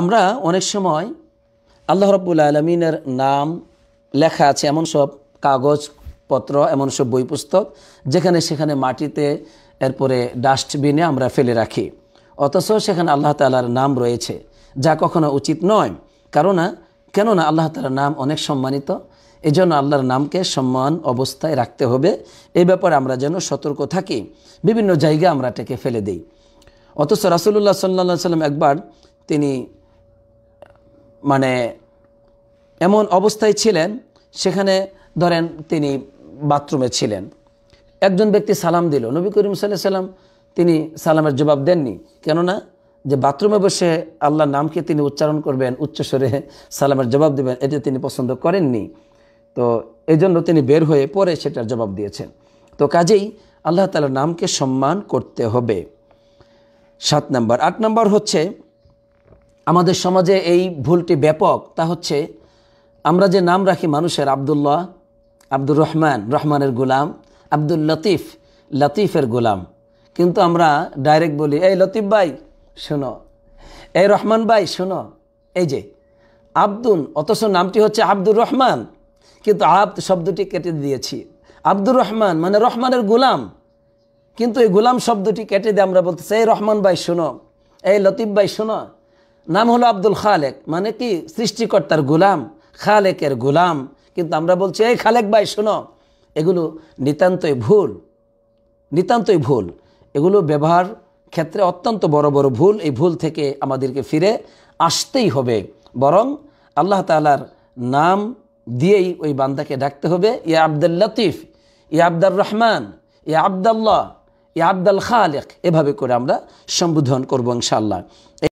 আমরা অনেক সময় আল্লাহ রব্বুল আলমিনের নাম লেখা আছে এমন সব কাগজপত্র এমন সব বই পুস্তক যেখানে সেখানে মাটিতে এরপরে ডাস্টবিনে আমরা ফেলে রাখি অথচ সেখানে আল্লাহ তালার নাম রয়েছে যা কখনো উচিত নয় কারণ কেননা আল্লাহ তালার নাম অনেক সম্মানিত এই জন্য আল্লাহর নামকে সম্মান অবস্থায় রাখতে হবে এই ব্যাপারে আমরা যেন সতর্ক থাকি বিভিন্ন জায়গা আমরা টেকে ফেলে দিই অথচ রাসুল্লাহ সাল্লা সাল্লাম একবার তিনি মানে এমন অবস্থায় ছিলেন সেখানে ধরেন তিনি বাথরুমে ছিলেন একজন ব্যক্তি সালাম দিল নবী করিম সাল্লাহ সাল্লাম তিনি সালামের জবাব দেননি কেননা যে বাথরুমে বসে আল্লাহর নামকে তিনি উচ্চারণ করবেন উচ্চস্বরে সালামের জবাব দেবেন এটি তিনি পছন্দ করেননি তো এই জন্য তিনি বের হয়ে পরে সেটার জবাব দিয়েছেন তো কাজেই আল্লাহ তালার নামকে সম্মান করতে হবে সাত নম্বর আট নম্বর হচ্ছে আমাদের সমাজে এই ভুলটি ব্যাপক তা হচ্ছে আমরা যে নাম রাখি মানুষের আবদুল্লাহ আব্দুর রহমান রহমানের গোলাম আব্দুল লতিফ লতিফের গোলাম কিন্তু আমরা ডাইরেক্ট বলি এই লতিফ ভাই শোনো এই রহমান ভাই শোনো এই যে আব্দুল অথচ নামটি হচ্ছে আব্দুর রহমান কিন্তু আব্দ শব্দটি কেটে দিয়েছি আব্দুর রহমান মানে রহমানের গোলাম কিন্তু এই গোলাম শব্দটি কেটে দিয়ে আমরা বলতেছি এই রহমান ভাই শোনো এই লতিফ ভাই শোনো নাম হলো আব্দুল খালেক মানে কি সৃষ্টিকর্তার গুলাম খালেকের গুলাম কিন্তু আমরা বলছি এই খালেক ভাই শোনো এগুলো নিতান্তই ভুল নিতান্তই ভুল এগুলো ব্যবহার ক্ষেত্রে অত্যন্ত বড় বড় ভুল এই ভুল থেকে আমাদেরকে ফিরে আসতেই হবে বরং আল্লাহ তালার নাম দিয়েই ওই বান্দাকে ডাকতে হবে ইয়া আব্দুল লতিফ ইয়া আব্দার রহমান ইয়া আবদাল্লাহ ইয়া খা খালেক এভাবে করে আমরা সম্বোধন করবো ইনশাল্লাহ